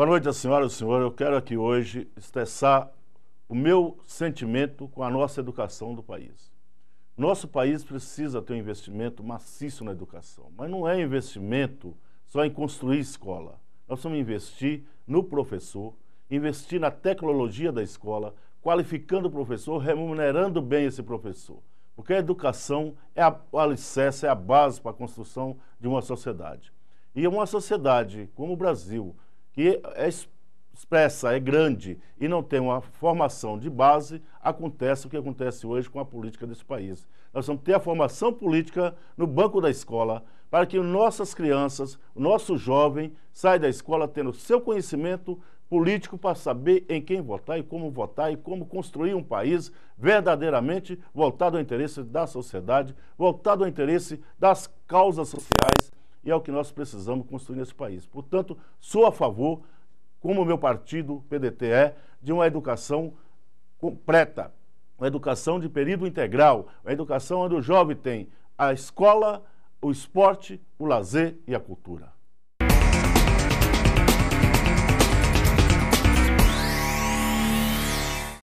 Boa noite a senhora e o senhor. Eu quero aqui hoje expressar o meu sentimento com a nossa educação do país. Nosso país precisa ter um investimento maciço na educação, mas não é investimento só em construir escola. Nós precisamos investir no professor, investir na tecnologia da escola, qualificando o professor, remunerando bem esse professor. Porque a educação é a, o alicerce, é a base para a construção de uma sociedade. E uma sociedade como o Brasil, que é expressa, é grande e não tem uma formação de base, acontece o que acontece hoje com a política desse país. Nós vamos ter a formação política no banco da escola para que nossas crianças, nosso jovem, saia da escola tendo seu conhecimento político para saber em quem votar e como votar e como construir um país verdadeiramente voltado ao interesse da sociedade, voltado ao interesse das causas sociais e é o que nós precisamos construir nesse país. Portanto, sou a favor, como meu partido, PDT, é, de uma educação completa, uma educação de período integral, uma educação onde o jovem tem a escola, o esporte, o lazer e a cultura.